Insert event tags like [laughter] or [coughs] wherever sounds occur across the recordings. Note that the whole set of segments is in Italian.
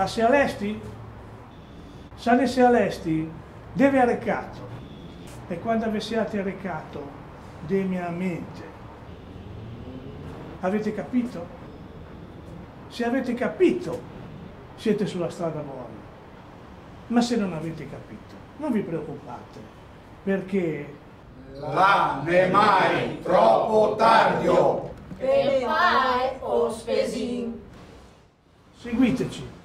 a Sealesti, Sane Sealesti deve arrecato. e quando avessiate arrecato, Reccato de mia mente. Avete capito? Se avete capito siete sulla strada buona, ma se non avete capito non vi preoccupate perché là ne mai troppo tardio. Per fare ospesin. Seguiteci.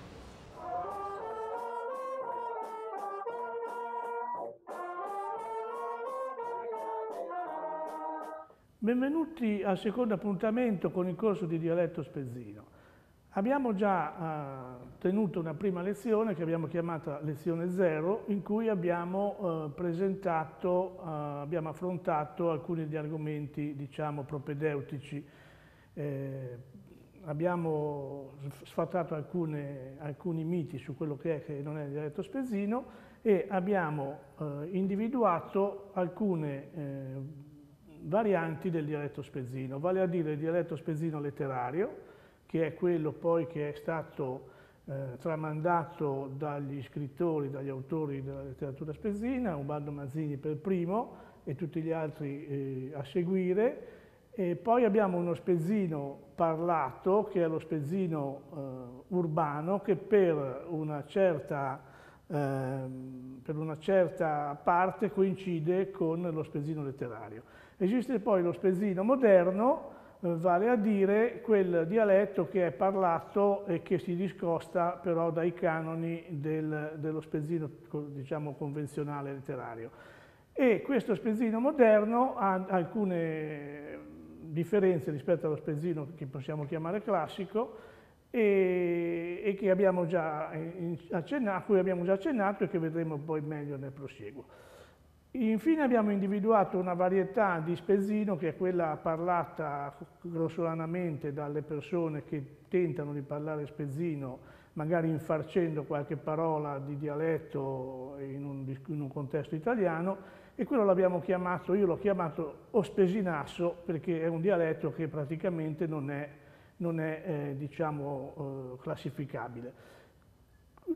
Benvenuti al secondo appuntamento con il corso di dialetto spezzino. Abbiamo già eh, tenuto una prima lezione che abbiamo chiamata lezione zero in cui abbiamo eh, presentato, eh, abbiamo affrontato alcuni degli argomenti diciamo propedeutici, eh, abbiamo sfatato alcune, alcuni miti su quello che è che non è il dialetto spezzino e abbiamo eh, individuato alcune eh, varianti del dialetto spezzino, vale a dire il dialetto spezzino letterario, che è quello poi che è stato eh, tramandato dagli scrittori, dagli autori della letteratura spezzina, Ubaldo Mazzini per primo e tutti gli altri eh, a seguire, e poi abbiamo uno spezzino parlato, che è lo spezzino eh, urbano, che per una certa ehm, per una certa parte coincide con lo spezzino letterario. Esiste poi lo spezzino moderno, eh, vale a dire quel dialetto che è parlato e che si discosta però dai canoni del, dello spezzino diciamo, convenzionale letterario. E questo spezzino moderno ha alcune differenze rispetto allo spezzino che possiamo chiamare classico, e, e eh, accennato, a cui abbiamo già accennato e che vedremo poi meglio nel prosieguo. Infine abbiamo individuato una varietà di spezzino che è quella parlata grossolanamente dalle persone che tentano di parlare spezzino magari infarcendo qualche parola di dialetto in un, in un contesto italiano e quello l'abbiamo chiamato, io l'ho chiamato ospesinasso perché è un dialetto che praticamente non è non è eh, diciamo, eh, classificabile.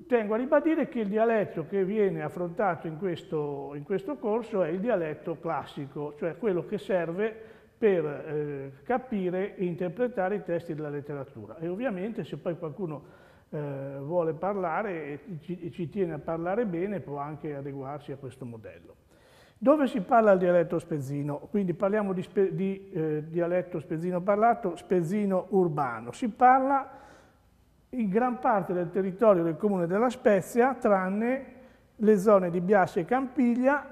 Tengo a ribadire che il dialetto che viene affrontato in questo, in questo corso è il dialetto classico, cioè quello che serve per eh, capire e interpretare i testi della letteratura. E ovviamente se poi qualcuno eh, vuole parlare e ci, ci tiene a parlare bene può anche adeguarsi a questo modello. Dove si parla il dialetto spezzino? Quindi parliamo di, spe, di eh, dialetto spezzino parlato, spezzino urbano. Si parla in gran parte del territorio del comune della Spezia, tranne le zone di Biascia e Campiglia,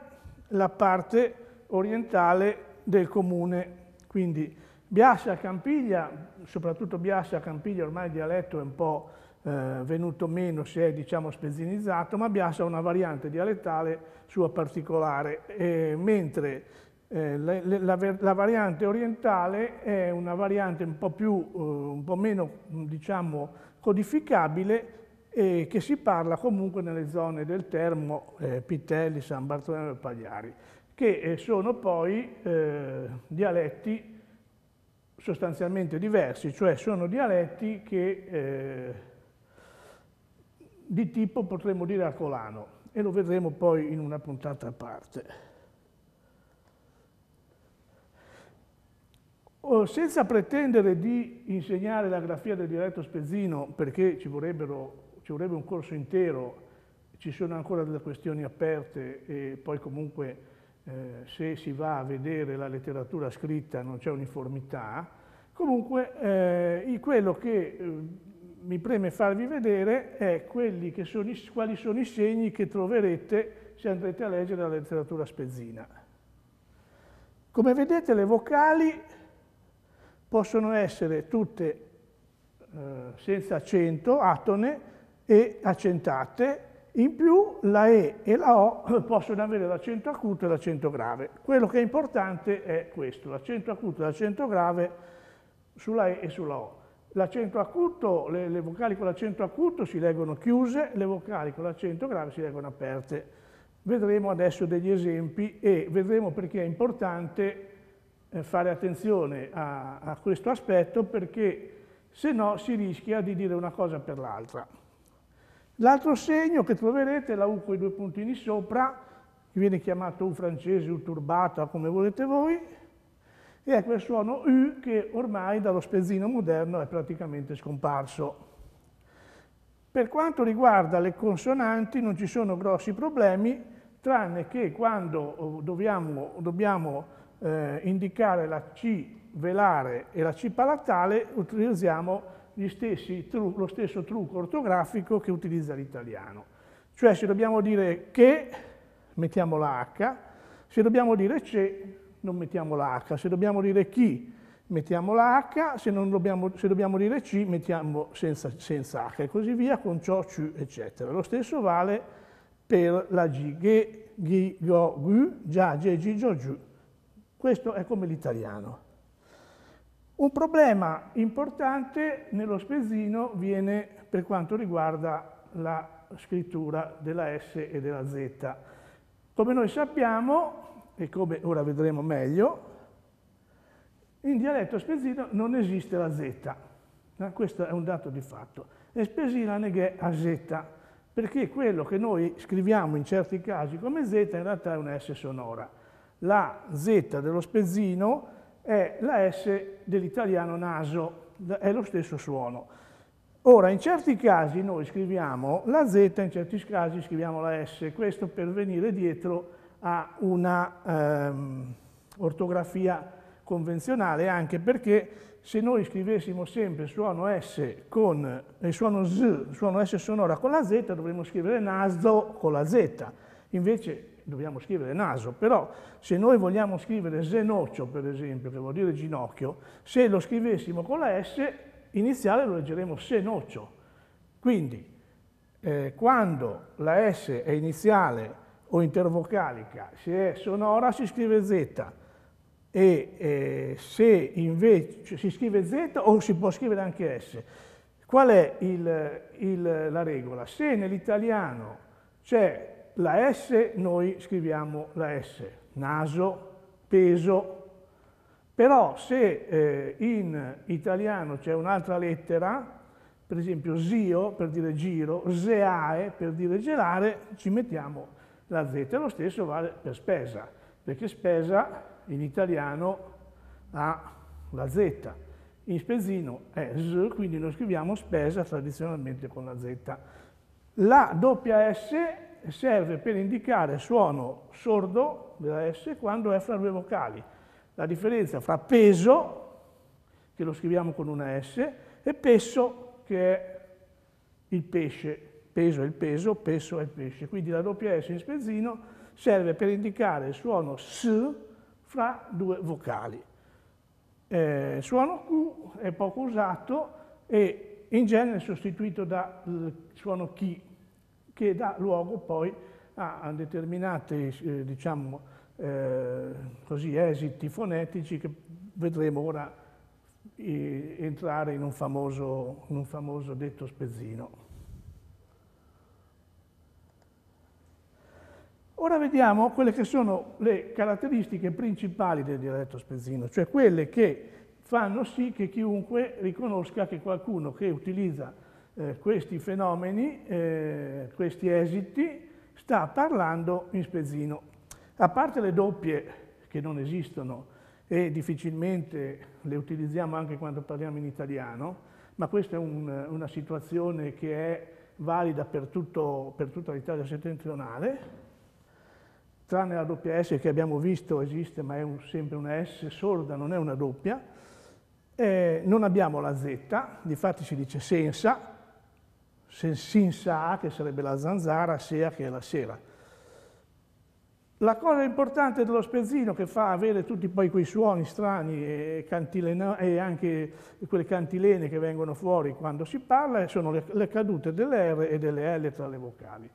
la parte orientale del comune. Quindi Biascia, Campiglia, soprattutto Biascia, Campiglia ormai il dialetto è un po' eh, venuto meno, si è diciamo spezzinizzato, ma Bias ha una variante dialettale sua particolare, eh, mentre eh, la, la, la, variante orientale è una variante un po', più, eh, un po meno diciamo, codificabile e che si parla comunque nelle zone del Termo, eh, Pitelli, San Bartolomeo e Pagliari, che eh, sono poi dialetti sostanzialmente diversi, cioè sono dialetti che di tipo, potremmo dire, acolano, e lo vedremo poi in una puntata a parte. Oh, senza pretendere di insegnare la grafia del dialetto spezzino, perché ci, ci, vorrebbe un corso intero, ci sono ancora delle questioni aperte e poi comunque eh, se si va a vedere la letteratura scritta non c'è uniformità, comunque eh, quello che eh, mi preme farvi vedere è sono, quali sono i segni che troverete se andrete a leggere la letteratura spezzina. Come vedete le vocali possono essere tutte eh, senza accento, atone e accentate, in più la E e la O [coughs] possono avere l'accento acuto e l'accento grave. Quello che è importante è questo, l'accento acuto e l'accento grave sulla E e sulla O. L'accento acuto, le, le, vocali con l'accento acuto si leggono chiuse, le vocali con l'accento grave si leggono aperte. Vedremo adesso degli esempi e vedremo perché è importante eh, fare attenzione a, a questo aspetto perché se no si rischia di dire una cosa per l'altra. L'altro segno che troverete è la U con i due puntini sopra, che viene chiamato U francese, U turbata, come volete voi, e è quel suono U che ormai dallo spezzino moderno è praticamente scomparso. Per quanto riguarda le consonanti non ci sono grossi problemi, tranne che quando oh, dobbiamo, dobbiamo eh, indicare la C velare e la C palatale utilizziamo stessi, lo stesso trucco ortografico che utilizza l'italiano. Cioè se dobbiamo dire che, mettiamo la H, se dobbiamo dire C, non mettiamo la H, se dobbiamo dire chi mettiamo la H, se dobbiamo, se, dobbiamo, dire C mettiamo senza, senza, H e così via, con ciò, C, eccetera. Lo stesso vale per la G, G, G, Go, Gu, già, Ge, Gi, Gio, Giu. Questo è come l'italiano. Un problema importante nello spezzino viene per quanto riguarda la scrittura della S e della Z. Come noi sappiamo, e come ora vedremo meglio, in dialetto spezzino non esiste la Z. Eh, questo è un dato di fatto. E spesina neghe a Z, perché quello che noi scriviamo in certi casi come Z in realtà è una S sonora. La Z dello spezzino è la S dell'italiano naso, è lo stesso suono. Ora, in certi casi noi scriviamo la Z, in certi casi scriviamo la S, questo per venire dietro a una ehm, ortografia convenzionale, anche perché se noi scrivessimo sempre suono S con e eh, suono Z, suono S sonora con la Z, dovremmo scrivere naso con la Z. Invece dobbiamo scrivere naso, però se noi vogliamo scrivere zenoccio, per esempio, che vuol dire ginocchio, se lo scrivessimo con la S iniziale lo leggeremo senocchio. Quindi, eh, quando la S è iniziale o intervocalica, se è sonora si scrive Z, e eh, se invece si scrive Z o si può scrivere anche S. Qual è il, il, la regola? Se nell'italiano c'è la S, noi scriviamo la S, naso, peso, però se eh, in italiano c'è un'altra lettera, per esempio zio per dire giro, zeae per dire gelare, ci mettiamo la Z lo stesso vale per spesa, perché spesa in italiano ha la Z. In spezzino è Z, quindi noi scriviamo spesa tradizionalmente con la Z. La doppia S serve per indicare suono sordo della S quando è fra due vocali. La differenza fra peso, che lo scriviamo con una S, e pesso, che è il pesce peso è il peso, peso è il pesce. Quindi la doppia S in spezzino serve per indicare il suono S fra due vocali. Eh, il suono Q è poco usato e in genere è sostituito dal suono chi, che dà luogo poi a determinati eh, diciamo, eh, così, esiti fonetici che vedremo ora eh, entrare in un famoso, in un famoso detto spezzino. Ora vediamo quelle che sono le caratteristiche principali del dialetto spezzino, cioè quelle che fanno sì che chiunque riconosca che qualcuno che utilizza eh, questi fenomeni, eh, questi esiti, sta parlando in spezzino. A parte le doppie che non esistono e difficilmente le utilizziamo anche quando parliamo in italiano, ma questa è un, una situazione che è valida per, tutto, per tutta l'Italia settentrionale, tranne la doppia S che abbiamo visto esiste, ma è un, sempre una S sorda, non è una doppia. Eh, non abbiamo la Z, difatti si dice senza, sensa A che sarebbe la zanzara, sea che è la sera. La cosa importante dello spezzino che fa avere tutti poi quei suoni strani e, e anche quelle cantilene che vengono fuori quando si parla sono le, le cadute delle R e delle L tra le vocali.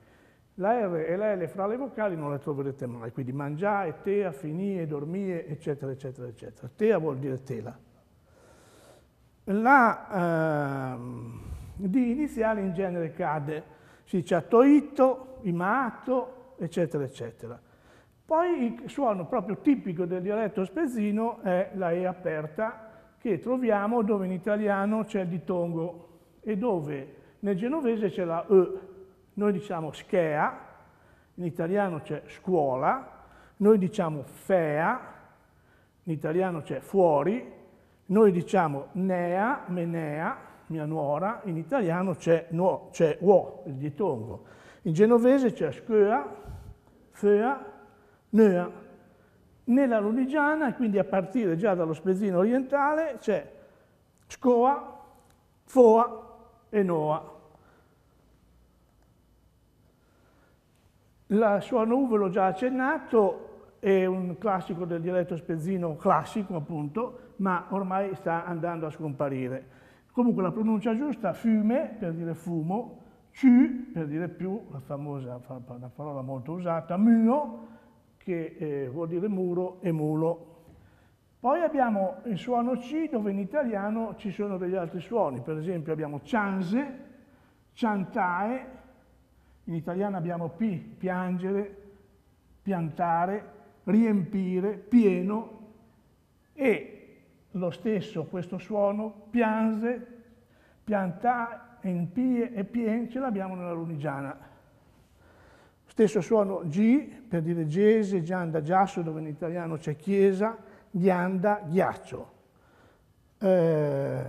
La R e la L fra le vocali non le troverete mai, quindi mangiare, tea, finire, dormire, eccetera, eccetera, eccetera. Tea vuol dire tela. La eh, D iniziale in genere cade, si dice attoito, imato, eccetera, eccetera. Poi il suono proprio tipico del dialetto spezzino è la E aperta, che troviamo dove in italiano c'è il ditongo e dove nel genovese c'è la E noi diciamo schea, in italiano c'è scuola, noi diciamo fea, in italiano c'è fuori, noi diciamo nea, menea, mia nuora, in italiano c'è uo, il ditongo. In genovese c'è schea, fea, nea. Nella lunigiana, quindi a partire già dallo spezzino orientale, c'è scoa, foa e noa. La sua nuve, l'ho già accennato, è un classico del dialetto spezzino classico, appunto, ma ormai sta andando a scomparire. Comunque la pronuncia giusta, fiume, per dire fumo, ci, per dire più, la famosa una parola molto usata, mio, che eh, vuol dire muro e mulo. Poi abbiamo il suono C, dove in italiano ci sono degli altri suoni, per esempio abbiamo chanse, ciantae, in italiano abbiamo P, piangere, piantare, riempire, pieno e lo stesso questo suono pianse, piantà, empie e pien ce l'abbiamo nella lunigiana. Stesso suono G per dire gese, gianda, giasso dove in italiano c'è chiesa, ghianda, ghiaccio. Eh,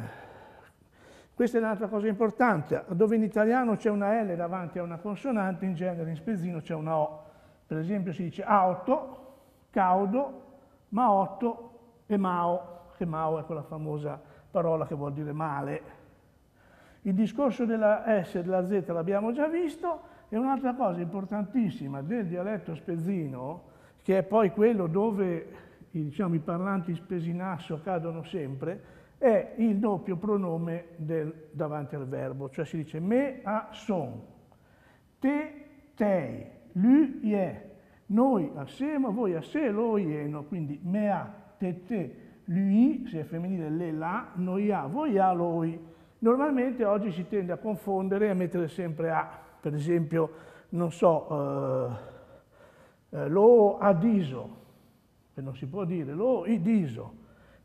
questa è un'altra cosa importante, dove in italiano c'è una L davanti a una consonante, in genere in spezzino c'è una O. Per esempio si dice auto, caudo, maotto e mao, che mao è quella famosa parola che vuol dire male. Il discorso della S e della Z l'abbiamo già visto, e un'altra cosa importantissima del dialetto spezzino, che è poi quello dove diciamo, i parlanti spesinasso cadono sempre, è il doppio pronome del, davanti al verbo, cioè si dice me a son, te tei, lui ie, noi a se, voi a se, lo ieno, quindi me a, te te, lui, se è femminile le la, noi a, voi a, lui. Normalmente oggi si tende a confondere e a mettere sempre a, per esempio, non so, eh, eh, lo adiso, che non si può dire, lo idiso,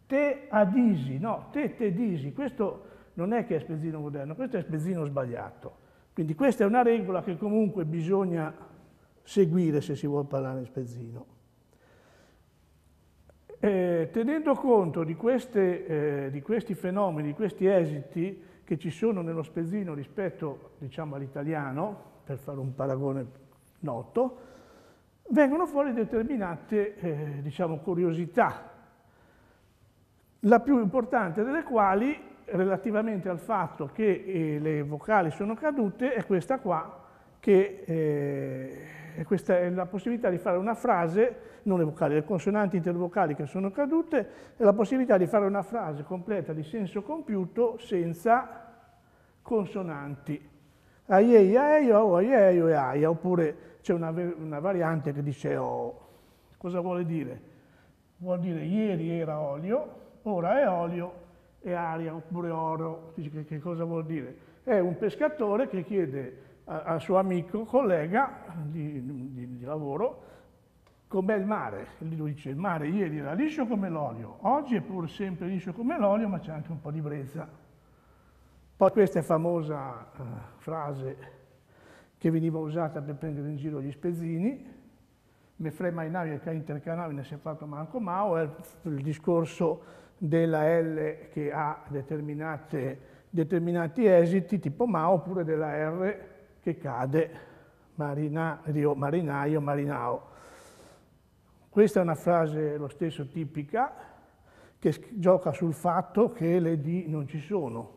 Te adisi, no, te te disi, questo non è che è spezzino moderno, questo è spezzino sbagliato. Quindi questa è una regola che comunque bisogna seguire se si vuole parlare in spezzino. Eh, tenendo conto di, queste, eh, di, questi fenomeni, di questi esiti che ci sono nello spezzino rispetto diciamo, all'italiano, per fare un paragone noto, vengono fuori determinate eh, diciamo, curiosità la più importante delle quali relativamente al fatto che eh, le vocali sono cadute è questa qua, che eh, questa è la possibilità di fare una frase, non le vocali, le consonanti intervocali che sono cadute, è la possibilità di fare una frase completa di senso compiuto senza consonanti. Aiei, aio, aieo e aia, oppure c'è una, una variante che dice o. Oh. Cosa vuole dire? Vuol dire ieri era olio, ora è olio e aria, oppure oro, che cosa vuol dire? È un pescatore che chiede al suo amico, collega di, di, di lavoro, com'è il mare. E lui dice, il mare ieri era liscio come l'olio, oggi è pur sempre liscio come l'olio, ma c'è anche un po' di brezza. Poi questa è famosa eh, frase che veniva usata per prendere in giro gli spezzini, me frema i navi che ca intercanavi ne si è fatto manco mao, è il discorso della L che ha determinati esiti tipo ma oppure della R che cade marinario, marinaio, marinao. Questa è una frase lo stesso tipica che gioca sul fatto che le D non ci sono.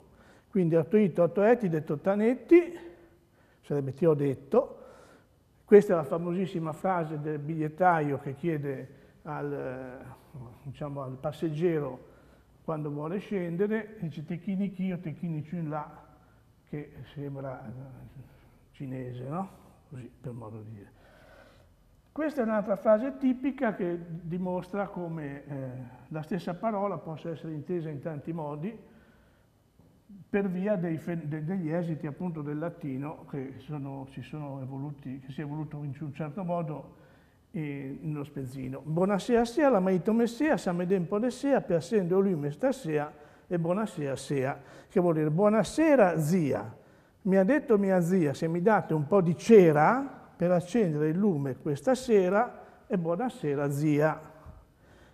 Quindi artoito, artoeti, detto tanetti, sarebbe ti ho detto. Questa è la famosissima frase del bigliettaio che chiede al, diciamo, al passeggero quando vuole scendere dice tecchini chi o tecchini ciù in là, che sembra eh, cinese, no? Così per modo di dire. Questa è un'altra frase tipica che dimostra come eh, la stessa parola possa essere intesa in tanti modi per via dei, de, degli esiti appunto del latino che, sono, si, sono evoluti, che si è evoluto in un certo modo in uno spezzino. Buonasera sia, la marito messia, samedem ponessia, piacendo lui stasera, e buonasera sia, che vuol dire buonasera zia. Mi ha detto mia zia, se mi date un po' di cera per accendere il lume questa sera, e buonasera zia.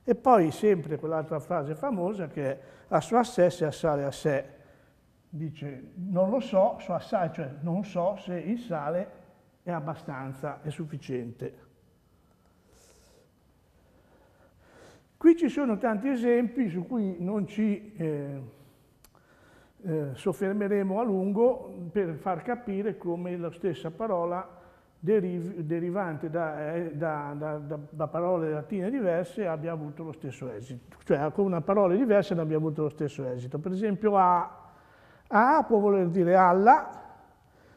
E poi sempre quell'altra frase famosa che è a sua sé se assale a sé. Dice, non lo so, so assai, cioè non so se il sale è abbastanza, è sufficiente. Qui ci sono tanti esempi su cui non ci eh, eh, soffermeremo a lungo per far capire come la stessa parola deriv derivante da, eh, da, da, da, parole latine diverse abbia avuto lo stesso esito, cioè con una parola diversa abbia avuto lo stesso esito. Per esempio a, a può voler dire alla,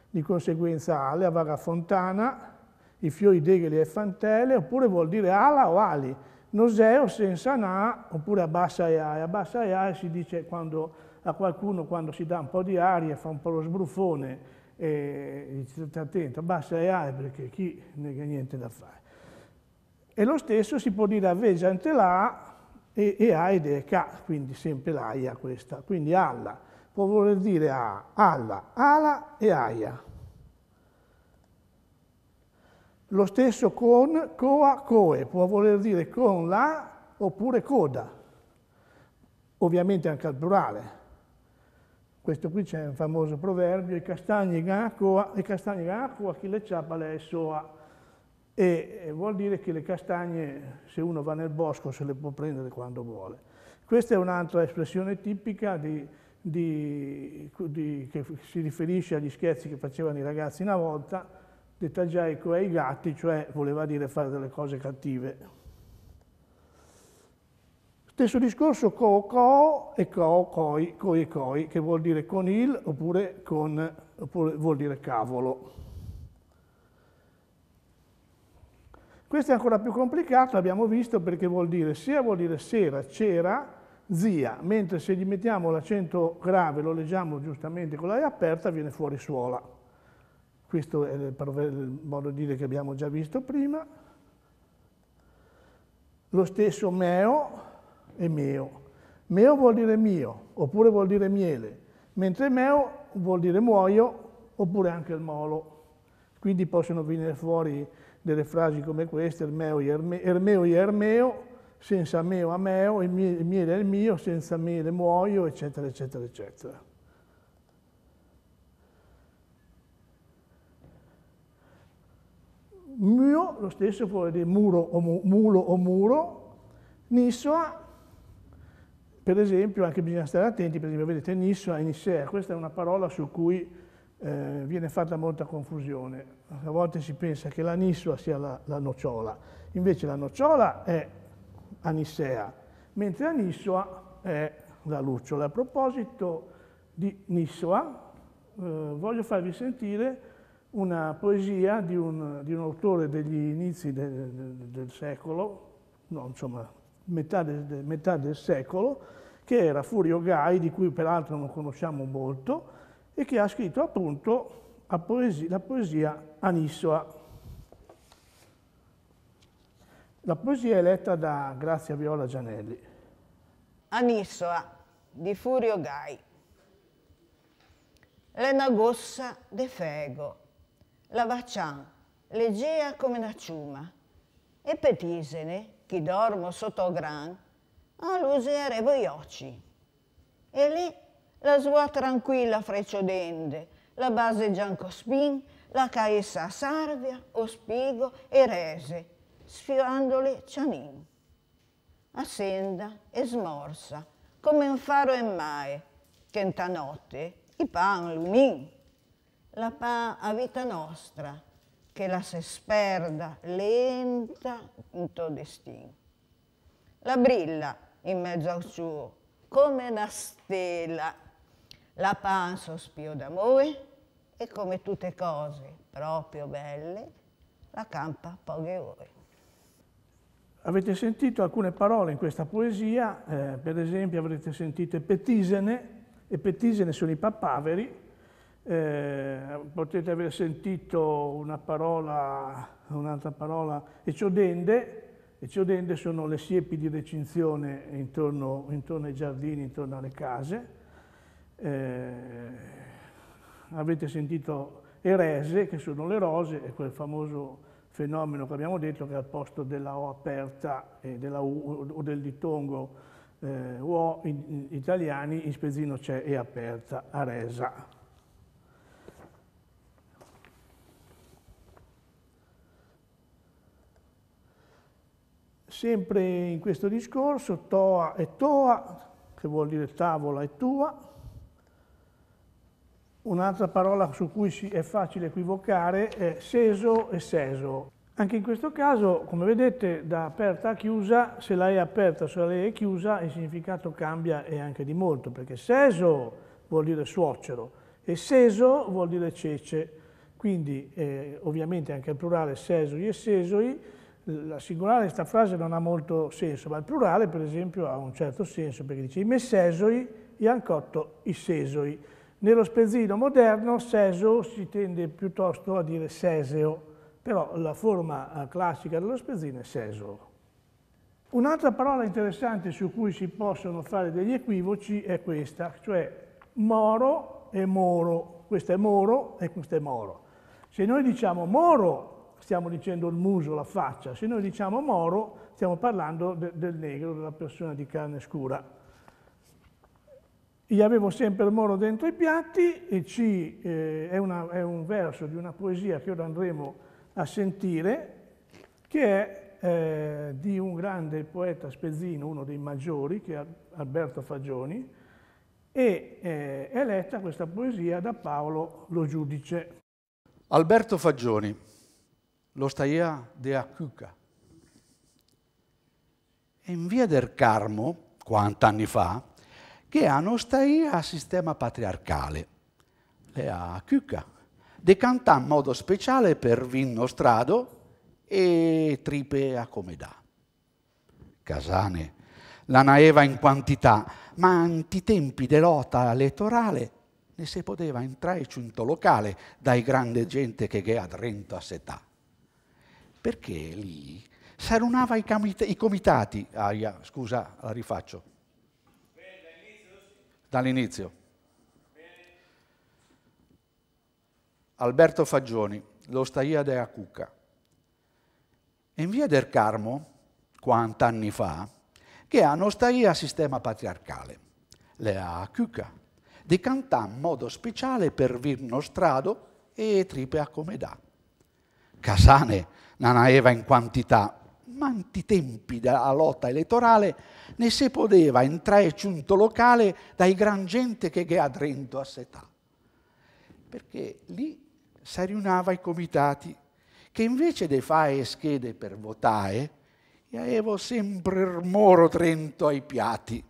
di conseguenza ale, avara fontana, i fiori degeli e fantele, oppure vuol dire ala o ali, Noseo senza na, oppure abbassa e aia. Abbassa e aria si dice quando, a qualcuno quando si dà un po' di aria, fa un po' lo sbruffone, e dice attento, abbassa e aria perché chi ne ha niente da fare. E lo stesso si può dire a veggiante la e, e a ed e ca, quindi sempre l'aia questa, quindi alla. Può voler dire a, alla, ala e aia. Lo stesso con coa coe, può voler dire con la oppure coda. Ovviamente anche al plurale. Questo qui c'è un famoso proverbio, i castagni coa, i castagni coa, chi le ciappa le soa. E, e vuol dire che le castagne, se uno va nel bosco, se le può prendere quando vuole. Questa è un'altra espressione tipica di, di, di, che si riferisce agli scherzi che facevano i ragazzi una volta, detta giaico ai gatti, cioè voleva dire fare delle cose cattive. Stesso discorso co co e co coi, coi e coi, che vuol dire con il oppure con, oppure vuol dire cavolo. Questo è ancora più complicato, l'abbiamo visto, perché vuol dire sia vuol dire sera, c'era, zia, mentre se gli mettiamo l'accento grave, lo leggiamo giustamente con l'aria aperta, viene fuori suola. Questo è il modo di dire che abbiamo già visto prima. Lo stesso meo e meo. Meo vuol dire mio, oppure vuol dire miele, mentre meo vuol dire muoio, oppure anche il molo. Quindi possono venire fuori delle frasi come queste, ermeo, erme, ermeo, ermeo, senza meo, a meo, il miele è il mio, senza miele muoio, eccetera, eccetera, eccetera. Mio, lo stesso può dire muro o mu mulo o muro. Nissoa, per esempio, anche bisogna stare attenti, per esempio vedete Nissoa e Nissea, questa è una parola su cui eh, viene fatta molta confusione. A volte si pensa che la Nissoa sia la, la nocciola, invece la nocciola è Anissea, mentre Anissoa è la lucciola. A proposito di Nissoa, eh, voglio farvi sentire una poesia di un, di un autore degli inizi del, del, del secolo, no, insomma, metà, de, metà del secolo, che era Furio Gai, di cui peraltro non conosciamo molto, e che ha scritto appunto la poesia, la poesia Anissoa. La poesia è letta da Grazia Viola Gianelli. Anissoa di Furio Gai. L'enagossa de fego la bacian, leggea come una ciuma, e petisene, chi dormo sotto gran, a luserevo gli occhi. E lì la sua tranquilla frecciodende, la base Giancospin, la caessa Sarvia, o spigo e Rese, sfiorandole Cianin. Assenda e smorsa, come un faro e mai, che in notte i pan lumin la fa a vita nostra, che la se sperda lenta in tuo destino. La brilla in mezzo al suo, come una stella, la pan sospio d'amore e come tutte cose proprio belle, la campa poche ore. Avete sentito alcune parole in questa poesia, eh, per esempio avrete sentito Petisene, e Petisene sono i papaveri, eh, potete aver sentito una parola, un'altra parola, eciodende, eciodende sono le siepi di recinzione intorno, intorno ai giardini, intorno alle case. Eh, avete sentito erese, che sono le rose, e quel famoso fenomeno che abbiamo detto che al posto della O aperta e della U o del ditongo eh, O in, in, italiani in spezzino c'è E aperta, a resa. Sempre in questo discorso, Toa e Toa, che vuol dire tavola e tua, Un'altra parola su cui è facile equivocare è seso e seso. Anche in questo caso, come vedete, da aperta a chiusa, se la è aperta o se la è chiusa, il significato cambia e anche di molto, perché seso vuol dire suocero e seso vuol dire cece. Quindi, eh, ovviamente, anche il plurale sesoi e sesoi la singolare questa frase non ha molto senso, ma il plurale per esempio ha un certo senso, perché dice i messesoi e ancotto i sesoi. Nello spezzino moderno seso si tende piuttosto a dire seseo, però la forma eh, classica dello spezzino è seso. Un'altra parola interessante su cui si possono fare degli equivoci è questa, cioè moro e moro. Questo è moro e questo è moro. Se noi diciamo moro stiamo dicendo il muso, la faccia, se noi diciamo moro stiamo parlando de, del negro, della persona di carne scura. Io avevo sempre il moro dentro i piatti e ci, eh, è, una, è, un verso di una poesia che ora andremo a sentire, che è eh, di un grande poeta spezzino, uno dei maggiori, che è Alberto Fagioni, e eh, è letta questa poesia da Paolo Lo Giudice. Alberto Fagioni lo staia de Acuca. In via del Carmo, 40 anni fa, che hanno staia a sistema patriarcale, le Acuca, decantà in modo speciale per vino strado e tripe a comedà. Casane, la naeva in quantità, ma tempi de lotta elettorale ne si poteva entrare in locale dai grandi gente che ha a setà perché lì sarunava i, i comitati, aia, scusa, la rifaccio, dall'inizio. Alberto Fagioni, l'Ostaia de Acuca. In via del Carmo, 40 anni fa, che ha un'ostaia a sistema patriarcale, le Acuca, di decantà in modo speciale per vino strado e tripe accomodà. Casane non aveva in quantità, ma tempi della lotta elettorale ne si poteva entrare giunto locale dai gran gente che a Trento a Setà. Perché lì si riunava i comitati che invece di fare schede per votare, avevo sempre il moro Trento ai piatti.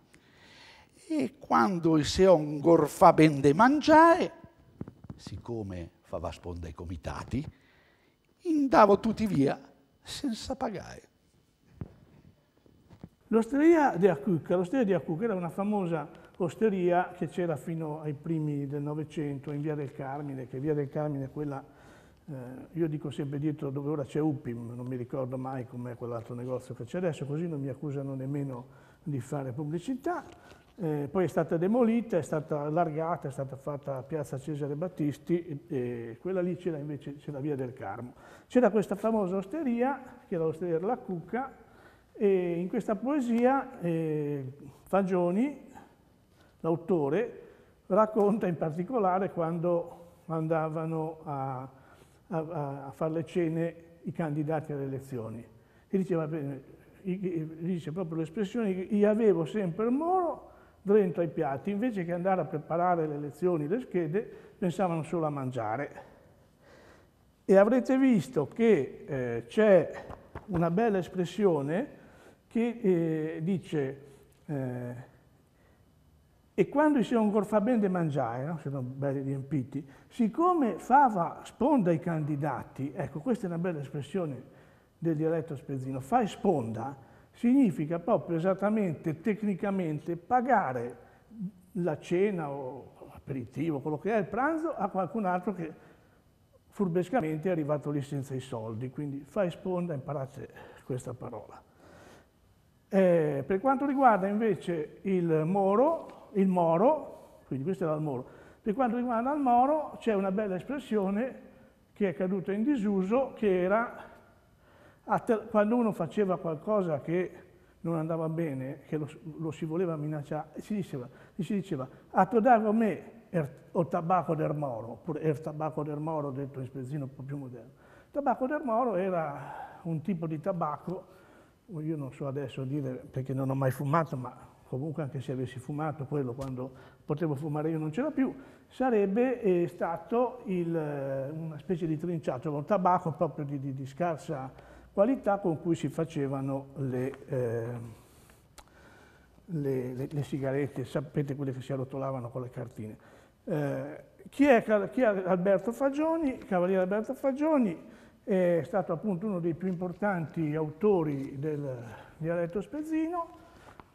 E quando il seongor fa ben de mangiare, siccome fa sponda ai comitati, andavo tutti via senza pagare. L'osteria di Acucca, l'osteria di Acucca era una famosa osteria che c'era fino ai primi del Novecento in Via del Carmine, che Via del Carmine è quella, eh, io dico sempre dietro dove ora c'è Uppim, non mi ricordo mai com'è quell'altro negozio che c'è adesso, così non mi accusano nemmeno di fare pubblicità. Eh, poi è stata demolita, è stata allargata, è stata fatta Piazza Cesare Battisti, e, quella lì c'era invece la Via del Carmo. C'era questa famosa osteria, che era l'osteria della Cucca, e in questa poesia eh, Fagioni, l'autore, racconta in particolare quando andavano a, a, a fare le cene i candidati alle elezioni. E diceva, dice proprio l'espressione, io avevo sempre il moro dentro ai piatti, invece che andare a preparare le lezioni, le schede, pensavano solo a mangiare. E avrete visto che eh, c'è una bella espressione che eh, dice eh, e quando si è ancora fa bene di mangiare, no? sono belli riempiti, siccome fava sponda ai candidati, ecco questa è una bella espressione del dialetto spezzino, fai sponda, significa proprio esattamente, tecnicamente, pagare la cena o l'aperitivo, quello che è il pranzo, a qualcun altro che furbescamente è arrivato lì senza i soldi. Quindi fai sponda, imparate questa parola. Eh, per quanto riguarda invece il moro, il moro, quindi questo era il moro, per quanto riguarda il moro c'è una bella espressione che è caduta in disuso, che era Ah, quando uno faceva qualcosa che non andava bene, che lo, lo si voleva minacciare, si diceva, si diceva ah, a todago me er, o tabacco del moro, oppure il er, tabacco del moro detto in spezzino un po' più moderno. Il tabacco del moro era un tipo di tabacco, io non so adesso dire perché non ho mai fumato, ma comunque anche se avessi fumato quello quando potevo fumare io non c'era più, sarebbe eh, stato il, una specie di trinciato, un tabacco proprio di, di, di scarsa qualità con cui si facevano le, eh, le, le, le sigarette, sapete quelle che si arrotolavano con le cartine. Eh, chi, è, chi, è, Alberto Fagioni? Cavaliere Alberto Fagioni è stato appunto uno dei più importanti autori del dialetto spezzino,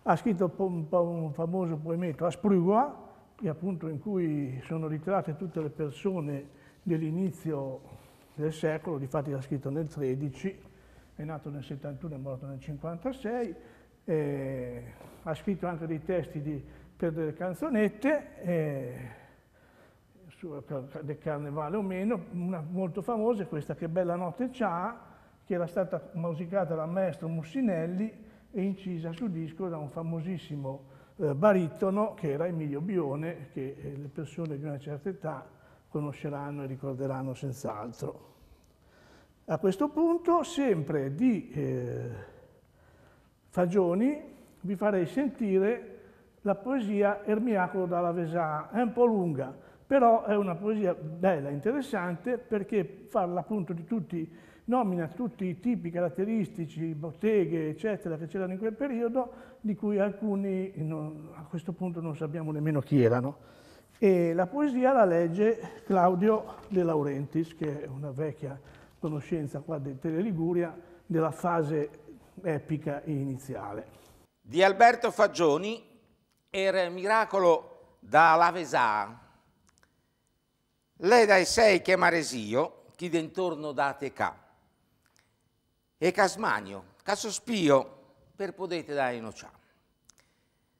ha scritto un, un famoso poemetto, Asprugua, appunto in cui sono ritratte tutte le persone dell'inizio del secolo, difatti l'ha scritto nel 13, è nato nel 71 e morto nel 56, eh, ha scritto anche dei testi di, per delle canzonette, eh, su, del carnevale o meno, una molto famosa è questa Che bella notte c'ha, che era stata musicata dal maestro Mussinelli e incisa su disco da un famosissimo eh, baritono che era Emilio Bione, che eh, le persone di una certa età conosceranno e ricorderanno senz'altro. A questo punto, sempre di eh, Fagioni, vi farei sentire la poesia Ermiaco dalla Vesà. È un po' lunga, però è una poesia bella, interessante, perché parla appunto di tutti, nomina tutti i tipi caratteristici, botteghe, eccetera, che c'erano in quel periodo, di cui alcuni non, a questo punto non sappiamo nemmeno chi erano. E la poesia la legge Claudio De Laurentiis, che è una vecchia conoscenza qua del Tele Liguria della fase epica iniziale. Di Alberto Fagioni era il miracolo da Lavesà. Lei dai sei che Maresio, chi d'intorno date ca. E casmanio, casospio, per potete da inocià.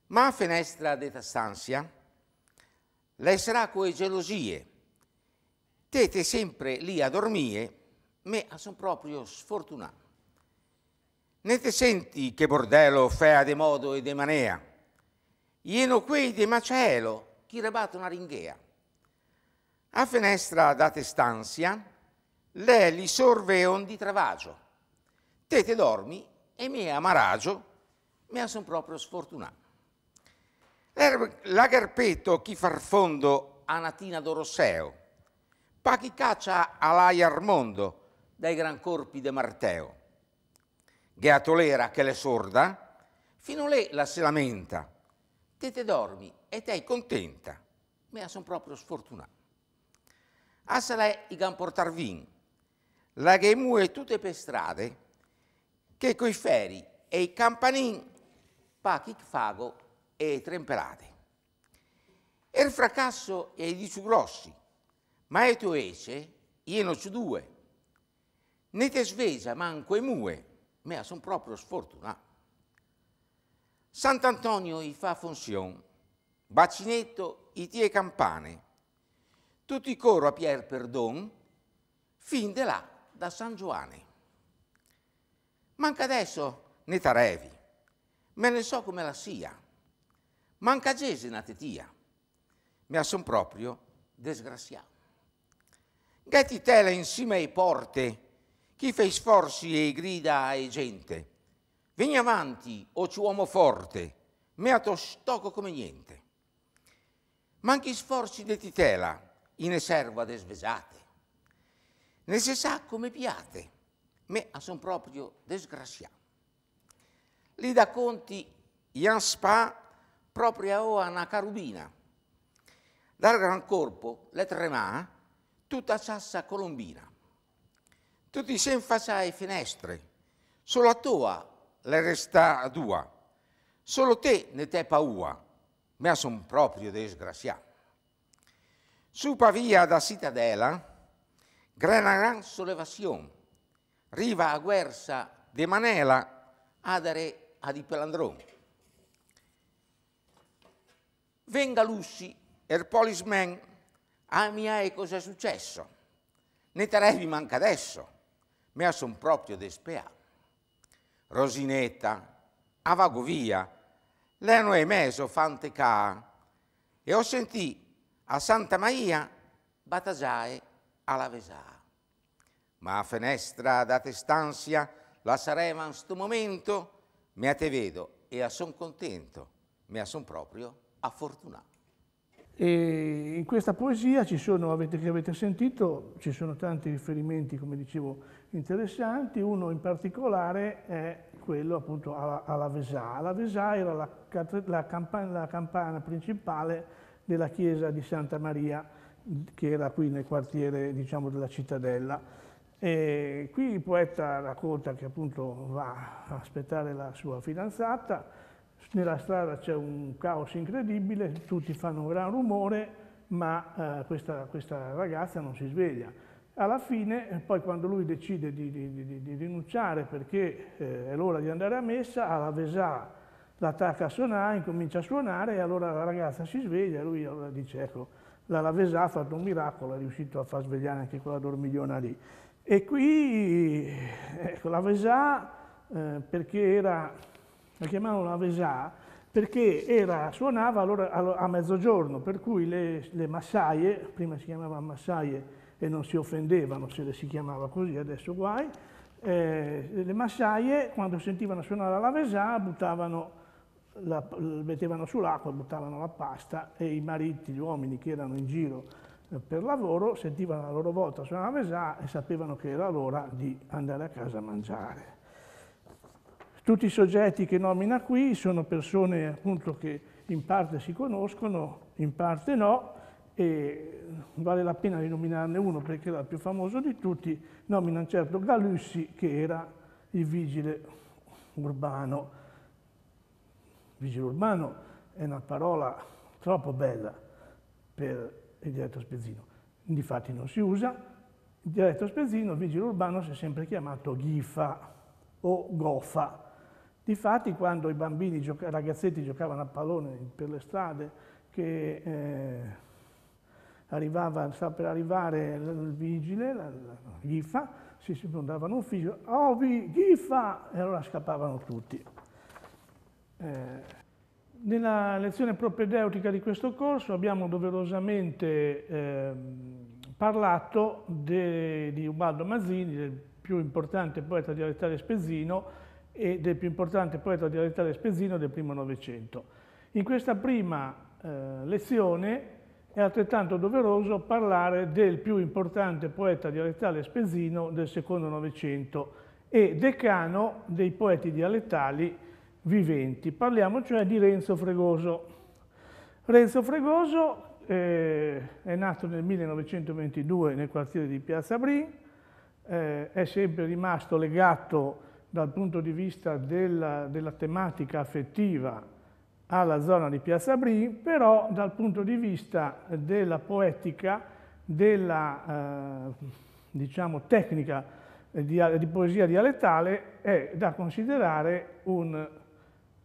Ma a finestra detta stanzia, lei sarà coi gelosie, tete sempre lì a dormire, ma ah, sono proprio sfortunato. Ne te senti che bordello fea de modo e de manea, ieno quei de macello chi rebato una ringhea. A finestra date stanzia, lei li sorveon di travagio. Te te dormi e me amaragio, me son proprio sfortunato. L'agarpeto chi far fondo a natina d'orosseo, pa chi caccia all'aiar mondo, dai gran corpi de Marteo. Gheatolera che le sorda, fino a lei la si lamenta. Te te dormi e te è contenta, ma son proprio sfortunata. Assa lei i gan portar vin, la che mue tutte per strade, che coi feri e i campanin pachi fago e tremperate. Er fracasso e i dici grossi, ma e tu esce, ieno ci due ne te svesa manco e mue, mea son proprio sfortuna. Sant'Antonio i fa funzione, bacinetto i tie campane, tutti coro a Pier Perdon, fin de là da San Giovanni. Manca adesso ne tarevi, me ne so come la sia, manca gese na tetia, mea son proprio desgraziato. Ghetti tela insieme ai porte, chi fece sforzi e grida ai gente, vieni avanti, o ci uomo forte, me to tostoco come niente. Manchi sforzi de titela, in serva de svesate. Ne se sa come piate, me a son proprio desgrassia. Li da conti Jan Spa proprio a una carubina. Dal gran corpo le tremà tutta sassa colombina tu ti sei in faccia alle finestre, solo a tua le resta a due, solo te ne te paura, ma son proprio desgraziato. Su Pavia da Cittadella, grana gran sollevazione, riva a guerra di Manela, adere a di Pelandron. Venga Lussi, er polisman, a mia e cosa è successo? Ne terevi manca adesso me a son proprio despea. Rosinetta, a vago via, lei non è fante ca, e ho sentì a Santa Maria batagiae alla Vesà. Ma a fenestra da testansia la sareva in sto momento, me a te vedo e a son contento, me a son proprio affortunato. E in questa poesia ci sono, avete, che avete sentito, ci sono tanti riferimenti, come dicevo, interessanti, uno in particolare è quello appunto alla, alla Vesà. La Vesà era la, la, campana, la, campana, principale della chiesa di Santa Maria, che era qui nel quartiere diciamo, della cittadella. E qui il poeta racconta che appunto va a aspettare la sua fidanzata, nella strada c'è un caos incredibile, tutti fanno un gran rumore, ma eh, questa, questa ragazza non si sveglia alla fine, eh, poi quando lui decide di, di, di, di rinunciare perché eh, è l'ora di andare a messa, alla Vesà l'attacca a suonare, incomincia a suonare e allora la ragazza si sveglia e lui allora dice ecco, la, la Vesà ha fatto un miracolo, è riuscito a far svegliare anche quella dormigliona lì. E qui, eh, ecco, la Vesà, eh, perché era, la chiamavano la Vesà, perché era, suonava allora a mezzogiorno, per cui le, le massaie, prima si chiamava massaie, e non si offendevano se le si chiamava così, adesso guai, eh, le massaie quando sentivano suonare la vesà buttavano la, mettevano sull'acqua, buttavano la pasta e i mariti, gli uomini che erano in giro eh, per lavoro sentivano a loro volta suonare la mesà e sapevano che era l'ora di andare a casa a mangiare. Tutti i soggetti che nomina qui sono persone appunto che in parte si conoscono, in parte no, e vale la pena di nominarne uno perché era il più famoso di tutti, nomina un certo Galussi che era il vigile urbano. Vigile urbano è una parola troppo bella per il diretto spezzino, difatti non si usa, il diretto spezzino, il vigile urbano, si è sempre chiamato ghifa o gofa. Difatti quando i bambini, i ragazzetti giocavano a pallone per le strade, che... Eh, arrivava, stava per arrivare il vigile, la, la Gifa, si sprondavano un figlio, oh Gifa! E allora scappavano tutti. Eh, nella lezione propedeutica di questo corso abbiamo doverosamente eh, parlato de, di Ubaldo Mazzini, del più importante poeta dialettale spezzino e del più importante poeta dialettale spezzino del primo Novecento. In questa prima eh, lezione è altrettanto doveroso parlare del più importante poeta dialettale spezzino del secondo Novecento e decano dei poeti dialettali viventi. Parliamo cioè di Renzo Fregoso. Renzo Fregoso eh, è nato nel 1922 nel quartiere di Piazza Brin, eh, è sempre rimasto legato dal punto di vista della, della tematica affettiva alla zona di Piazza Brin, però dal punto di vista della poetica, della eh, diciamo, tecnica eh, di, di, poesia dialettale, è da considerare un,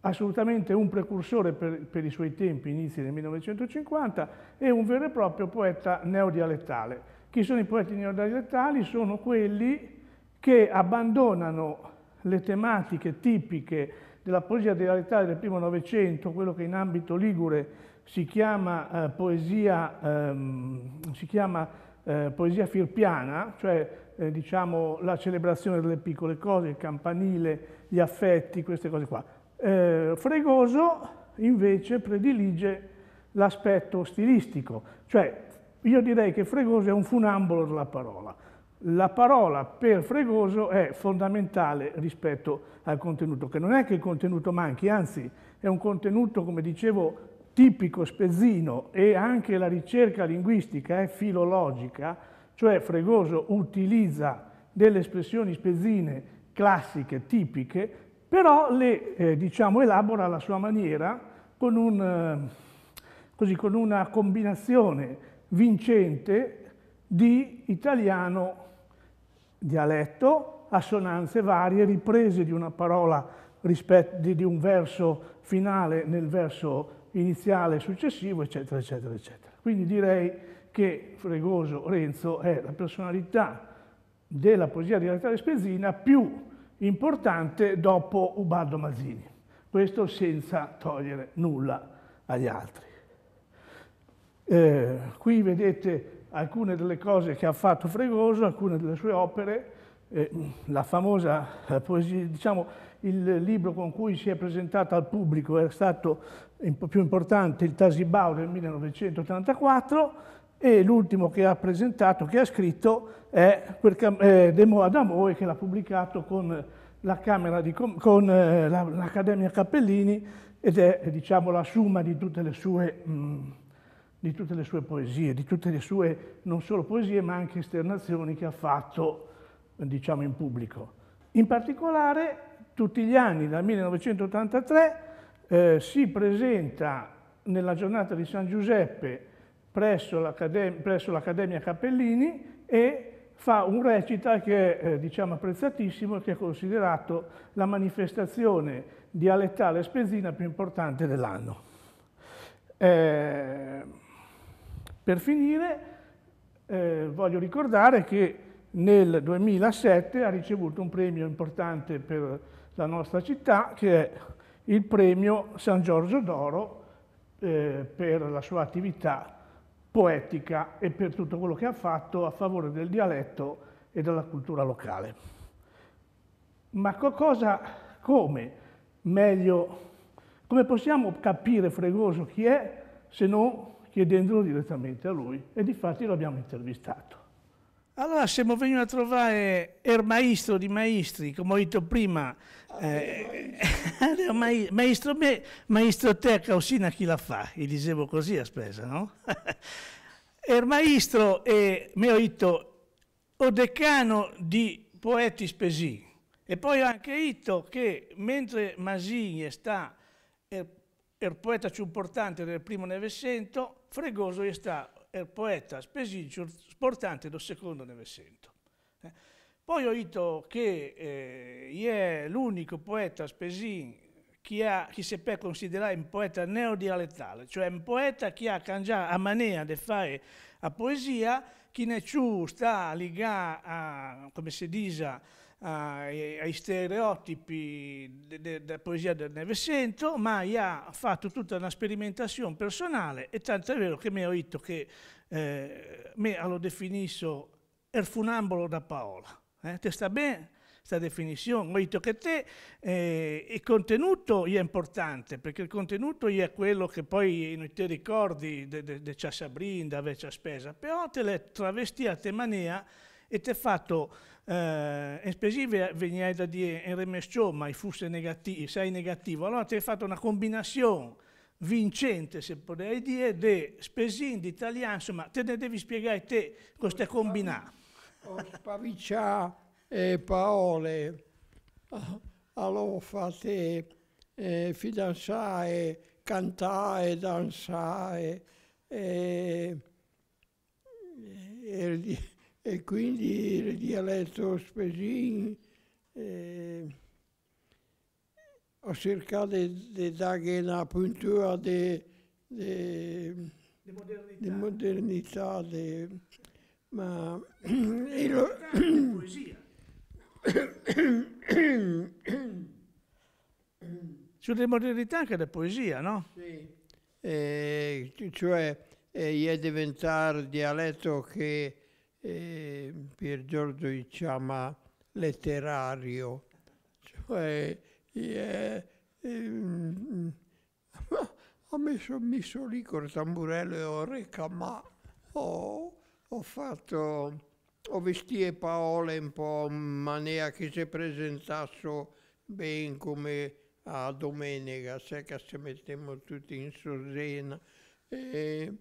assolutamente un precursore per, per, i suoi tempi, inizi del 1950, e un vero e proprio poeta neodialettale. Chi sono i poeti neodialettali? Sono quelli che abbandonano le tematiche tipiche della poesia di del primo Novecento, quello che in ambito ligure si chiama, eh, poesia, ehm, si chiama eh, poesia, firpiana, cioè eh, diciamo, la celebrazione delle piccole cose, il campanile, gli affetti, queste cose qua. Eh, fregoso invece predilige l'aspetto stilistico, cioè io direi che Fregoso è un funambolo della parola la parola per fregoso è fondamentale rispetto al contenuto, che non è che il contenuto manchi, anzi è un contenuto, come dicevo, tipico spezzino e anche la ricerca linguistica è filologica, cioè Fregoso utilizza delle espressioni spezzine classiche, tipiche, però le eh, diciamo, elabora alla sua maniera con, un, eh, così, con una combinazione vincente di italiano dialetto, assonanze varie, riprese di una parola rispetto di, di un verso finale nel verso iniziale successivo, eccetera, eccetera, eccetera. Quindi direi che Fregoso Renzo è la personalità della poesia di Natale Spezzina più importante dopo Ubaldo Mazzini. Questo senza togliere nulla agli altri. Eh, qui vedete alcune delle cose che ha fatto Fregoso, alcune delle sue opere, eh, la famosa poesia, diciamo, il libro con cui si è presentato al pubblico è stato più importante, il Tasibau del 1984, e l'ultimo che ha presentato, che ha scritto, è De Moa Damoe, che l'ha pubblicato con eh, l'Accademia la, Cappellini, ed è diciamo, la summa di tutte le sue... Mh, di tutte le sue poesie, di tutte le sue non solo poesie ma anche esternazioni che ha fatto diciamo in pubblico. In particolare tutti gli anni dal 1983 eh, si presenta nella giornata di San Giuseppe presso l'Accademia Cappellini e fa un recita che è eh, diciamo apprezzatissimo e che è considerato la manifestazione dialettale spezzina più importante dell'anno. Eh, per finire eh, voglio ricordare che nel 2007 ha ricevuto un premio importante per la nostra città che è il premio San Giorgio d'Oro eh, per la sua attività poetica e per tutto quello che ha fatto a favore del dialetto e della cultura locale. Ma cosa, come, meglio, come possiamo capire Fregoso chi è se non chiedendolo direttamente a lui e di fatti l'abbiamo intervistato. Allora siamo venuti a trovare il maestro di maestri, come ho detto prima, eh, [laughs] maestro. maestro me, maestro te, causina chi la fa, gli dicevo così a spesa, no? il [laughs] maestro è, mi ha detto, o decano di poeti spesi. E poi ho anche detto che mentre Masini sta il er poeta più importante del primo Novecento, Fregoso è stato il er poeta più importante del secondo Novecento. Eh, poi ho detto che eh, è l'unico poeta spesin che, ha, che si può considerare un poeta neodialettale, cioè un poeta che ha cambiato a manea di fare la poesia, che ne è più sta ligato a, come si dice, ai stereotipi della poesia del Novecento, ma gli ha fatto tutta una sperimentazione personale e tanto è vero che mi ha detto che eh, me lo definito il funambolo da Paola. Eh? Ti sta bene? questa definizione. Ho detto che te, eh, il contenuto è importante, perché il contenuto è quello che poi non ti ricordi di Ciasabrinda, di Ciaspesa, però te le travesti a te mania e ti fatto eh, in spesive veniva da dire in remesso, ma fosse negativo, sei negativo, allora ti hai fatto una combinazione vincente, se potrei dire, di spesin, di italiano, insomma, te ne devi spiegare te queste combinate. Ho oh, spavicciato eh, parole, allora ah, fate eh, fidanzare, cantare, danzare, e, eh, e, eh, eh, e quindi il dialetto spesin eh, ho cercato di dare una puntura di modernità, de, ma e lo, poesia. Sulla modernità anche la poesia, no? Sì. Eh, cioè, eh, è diventato dialetto che eh, Pier Giorgio diciamo letterario, cioè eh, eh, ho messo, messo lì col tamburello e ho recamato, ho, ho fatto, ho vestito parole un po' in maniera che si presentassero ben come a domenica, se che se mettiamo tutti in sordina. E, ehm,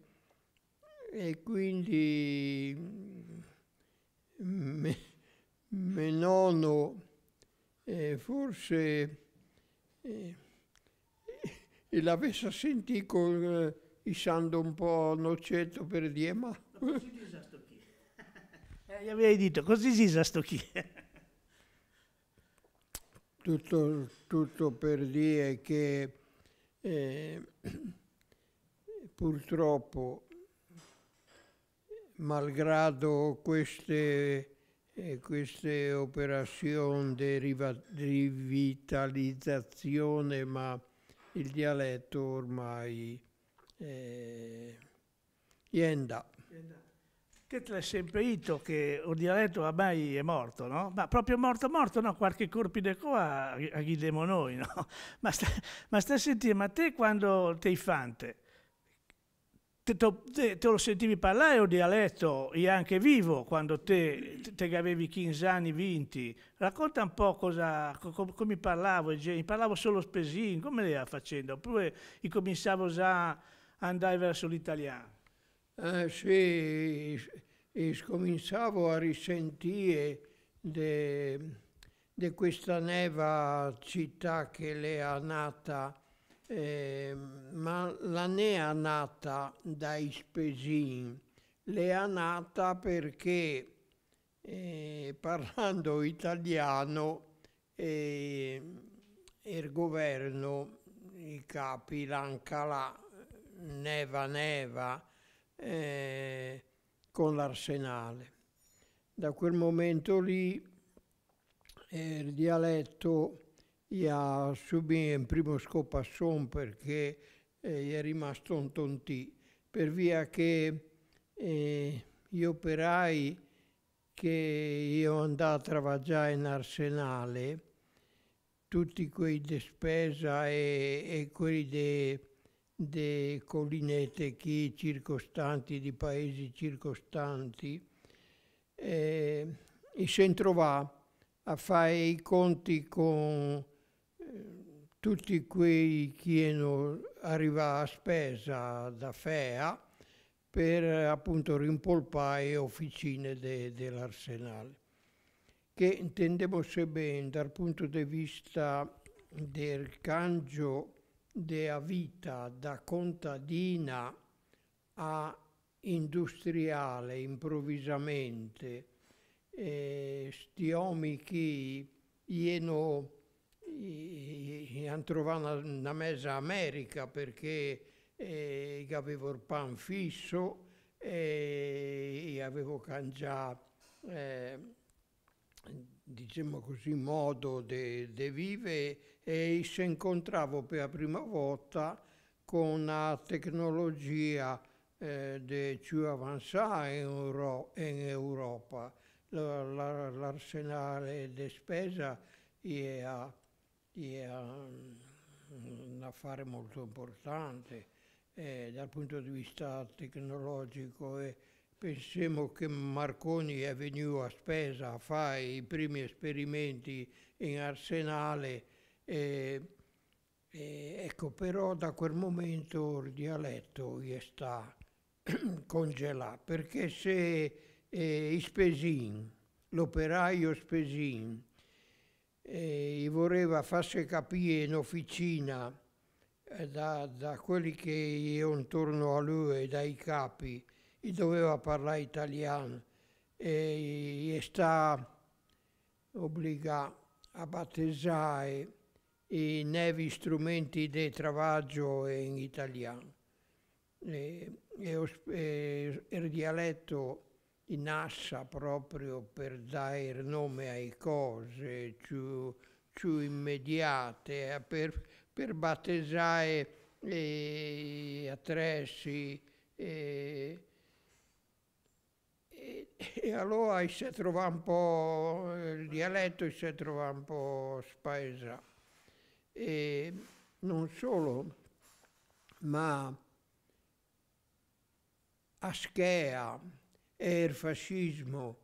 e quindi mm, me, Menono eh, forse eh, l'avesse sentito eh, un po' nocetto per dire ma... [laughs] Eh, gli avevi detto così si sa sto chi? tutto, tutto, per dire che eh, [clears throat] purtroppo malgrado queste, queste operazioni di rivitalizzazione, ma il dialetto ormai è enda. Che te l'hai sempre detto che il dialetto ormai è morto, no? Ma proprio morto morto, no? Qualche corpide qua a, a noi, no? Ma, sta, a sentire, ma te quando te fante? te, te, te, lo sentivi parlare o dialetto e anche vivo quando te, te, te avevi 15 anni, 20. Racconta un po' cosa, co, come parlavo, parlavo solo spesino, come le facendo? Oppure cominciavo già a andare verso l'italiano? Eh, sì, e cominciavo a risentire di questa neva città che le è nata eh, ma ne è nata dai spesin, le è nata perché eh, parlando italiano eh, il governo, i capi, l'ancala, neva neva eh, con l'arsenale. Da quel momento lì eh, il dialetto io subito in primo scopo a Son perché eh, è rimasto un tontì, per via che eh, gli operai che io andavo a lavorare in arsenale, tutti quei di spesa e, e quelli di de collinette chi circostanti, di paesi circostanti, eh, e si trovava a fare i conti con tutti quei che arrivano a spesa da FEA per appunto rimpolpare officine de, dell'arsenale che intendevo ben dal punto di vista del cambio della vita da contadina a industriale improvvisamente eh, stiomi che ieno hanno trovato una, una mesa America perché eh, avevo il pan fisso e avevo cambiato, eh, diciamo così, modo di vivere e si incontravo per la prima volta con una tecnologia eh, più avanzata in, Euro in Europa. L'arsenale di spesa era sia ehm, un affare molto importante eh, dal punto di vista tecnologico e pensiamo che Marconi è venuto a spesa a fare i primi esperimenti in arsenale eh, eh, ecco però da quel momento il dialetto è stato [clears throat] congelato perché se eh, Spesin, l'operaio Spesin e voleva farsi capire in officina eh, da, da quelli che erano intorno a lui, e dai capi, e doveva parlare italiano e è stato obbligato a battezzare i nuovi strumenti di travaggio in italiano. E, e, e il dialetto in assa proprio per dare nome alle cose più, più immediate, eh, per, per battezzare e eh, attrezzi e, eh, e, e, allora si trova un po' il dialetto si trova un po' spaesato. e non solo ma a Schea e il fascismo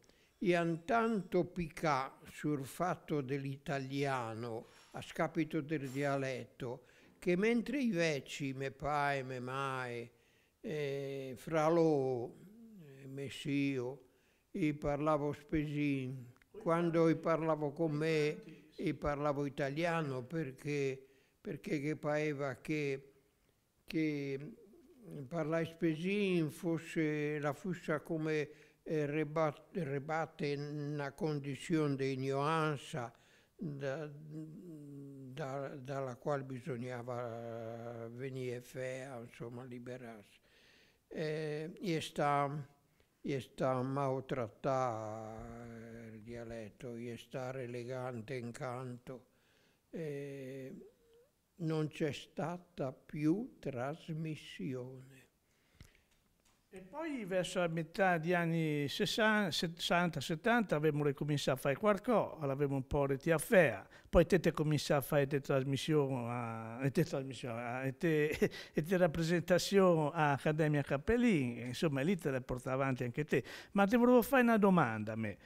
hanno tanto piccato sul fatto dell'italiano a scapito del dialetto che mentre i vecchi, me pai, me mai, eh, fra loro, eh, messio, io parlavo spesin, quando io parlavo con me, io parlavo italiano perché, perché che paeva che, che parlai spesin fosse la fuscia come eh, rebate, una condizione di ignoranza da, da, dalla quale bisognava eh, venire fea, insomma, liberarsi. Eh, e eh, sta, sta maltrattata eh, il dialetto, e sta relegante in canto. Eh, non c'è stata più trasmissione. E poi verso la metà degli anni 60-70 abbiamo ricominciato a fare qualcosa, l'abbiamo un po' ritirato a fare, poi tete cominciato a fare le trasmissioni, le rappresentazioni a Accademia Cappellini, insomma lì te le porta avanti anche te. Ma ti volevo fare una domanda a me.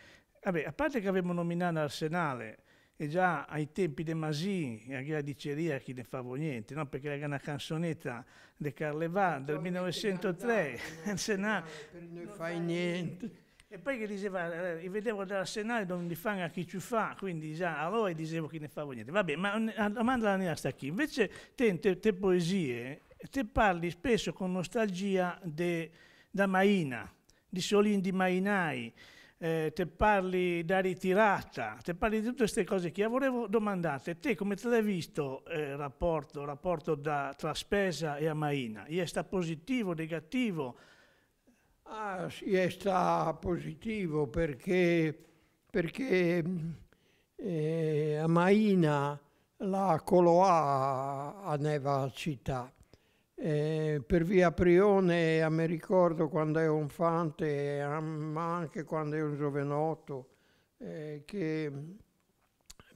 Vabbè, a parte che avevo nominato Arsenale, e già ai tempi di Masì, a chi la diceria, chi ne fa niente, no? perché era una canzonetta di Carlevà del 1903, [laughs] se no, non fai niente. E poi che diceva, eh, vedevo dalla Senale dove fanno a chi ci fa, quindi già allora dicevo che ne favo niente. Vabbè, ma la domanda non era sta qui. Invece te, te, te poesie, te parli spesso con nostalgia da Maina, di Solin di Mainai, eh, te parli da ritirata, te parli di tutte queste cose che io volevo domandare, te come te l'hai visto il eh, rapporto, rapporto da, tra spesa e Amaina? È stato positivo, negativo? Ah, sì, è stato positivo perché, perché eh, Amaina la coloà a Neva città eh, per via Prione eh, mi ricordo quando ero un fante, ma anche quando ero un giovenotto, eh, che mm,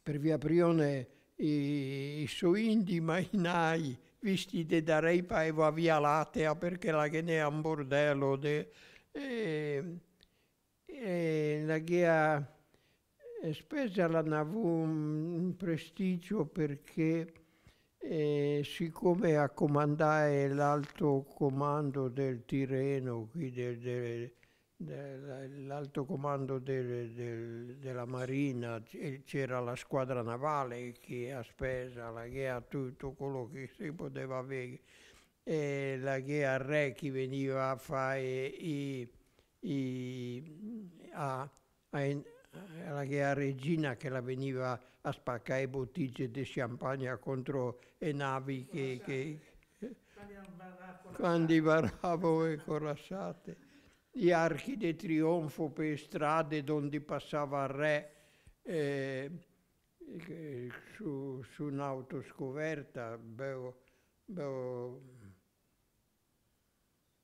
per via Prione i, i soindi mainai visti de da reipa e va via Latea perché la gene è un bordello de, e, ehm, e eh, la ghea eh, spesa l'hanno avuto un mm, prestigio perché e siccome a comandare l'alto comando del Tirreno, l'alto comando del, del, della Marina, c'era la squadra navale che ha spesa la ghea, tutto quello che si poteva avere, e la ghea Re che veniva a fare i, i, a, a, alla Ghea Regina che la veniva a spaccare bottiglie di champagne contro le navi che, che quando varavo e corassate, gli archi di trionfo per strade dove passava il re eh, su, su un'auto scoperta, bevo, bevo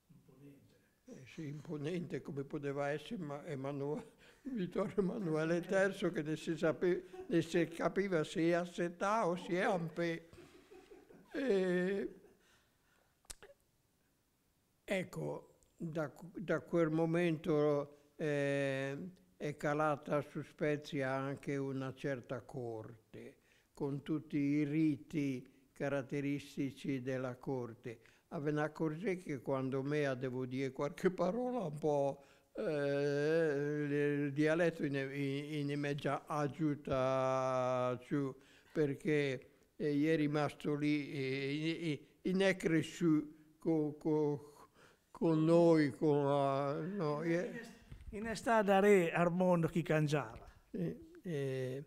imponente. Eh, sì, imponente come poteva essere Emanuele Vittorio Emanuele III che ne si, sapeva, ne si capiva se è a setà o se è a ampè. E... Ecco, da, da, quel momento eh, è calata su Spezia anche una certa corte, con tutti i riti caratteristici della corte. A Venacorsè che quando mea devo dire qualche parola un po' eh, il dialetto in, in, in mezzo aiuta su perché eh, è rimasto lì e, eh, e, e è cresciuto con, con, con, noi. Con, uh, no, in, eh. in estate re Armondo chi cangiava. E, e,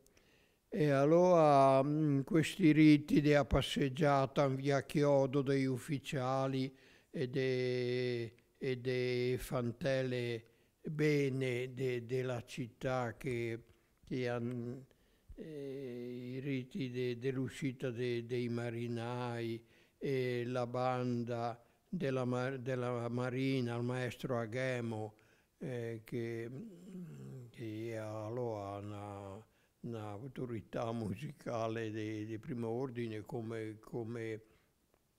e, allora mh, mm, questi riti della passeggiata via Chiodo degli ufficiali e dei, e dei fantele bene de, della città che, che hanno eh, i riti de, dell'uscita de, dei marinai, e la banda della, mar, della, Marina, il maestro Aghemo eh, che, che ha un'autorità musicale di, primo ordine come, come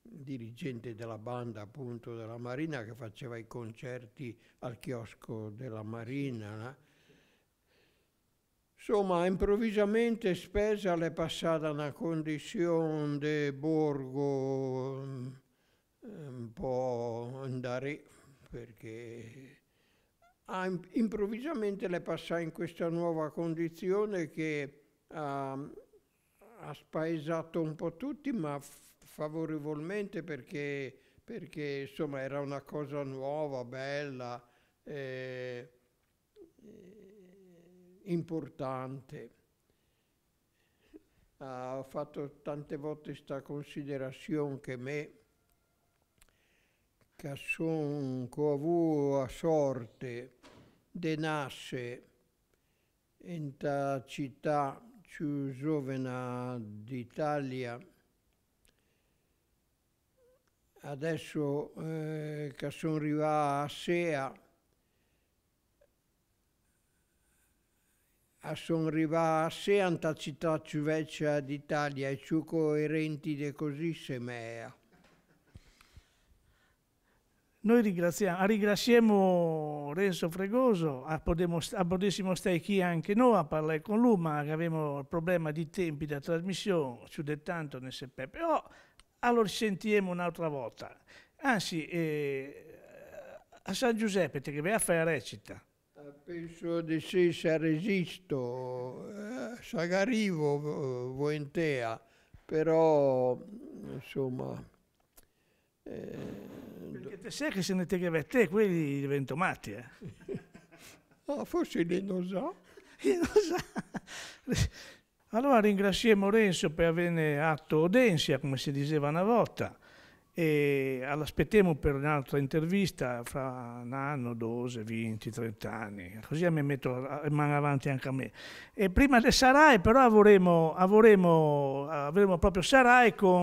dirigente della banda appunto della Marina che faceva i concerti al chiosco della Marina. No? Insomma, improvvisamente Spesa le è passata una condizione di borgo mm, un po' andare perché ah, improvvisamente le è passata in questa nuova condizione che ha, ah, ha spaesato un po' tutti, ma favorevolmente perché, perché insomma, era una cosa nuova, bella, eh, eh importante. Ah, ho fatto tante volte questa considerazione che me che sono avuto a sorte de nasce in ta città più giovane d'Italia adesso eh, che sono arrivato a Sea, sono arrivato a Sea, città più vecchia d'Italia, e più coerenti di così semea. Noi ringraziamo, ringraziamo Renzo Fregoso, a, potessimo stare qui anche noi a parlare con lui, ma abbiamo il problema di tempi da trasmissione, più di tanto ne sappiamo. Però allora sentiamo un'altra volta. Anzi, eh, a San Giuseppe che vai a fare la recita. Eh, penso di sì, se resisto, eh, s'agarivo eh, voentea, però insomma... Eh, Perché te sai che se ne te che a te, quelli diventano matti, eh? ah, [laughs] forse li non sa. Li non sa. Allora ringraziamo Renzo per averne atto audenza, come si diceva una volta, e l'aspettiamo per un'altra intervista fra un anno, 12, 20, 30 anni, così mi metto in mano avanti anche a me. E prima del Sarai però avremo, avremo, avremo proprio Sarai con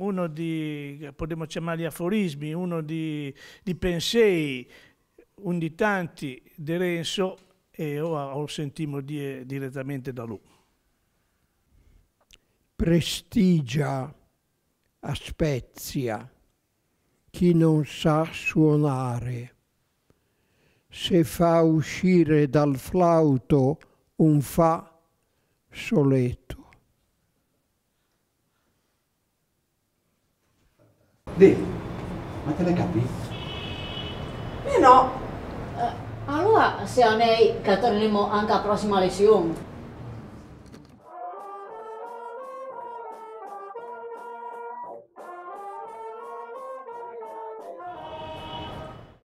uno di, potremmo chiamarli aforismi, uno di, di pensieri, un di tanti di Renzo, e ora lo sentiamo dire, direttamente da lui prestigia a Spezia chi non sa suonare. Se fa uscire dal flauto un fa soletto. Dave, ma te la capi? Eh no. Eh, allora a nei caterlimo anche la prossima lezione.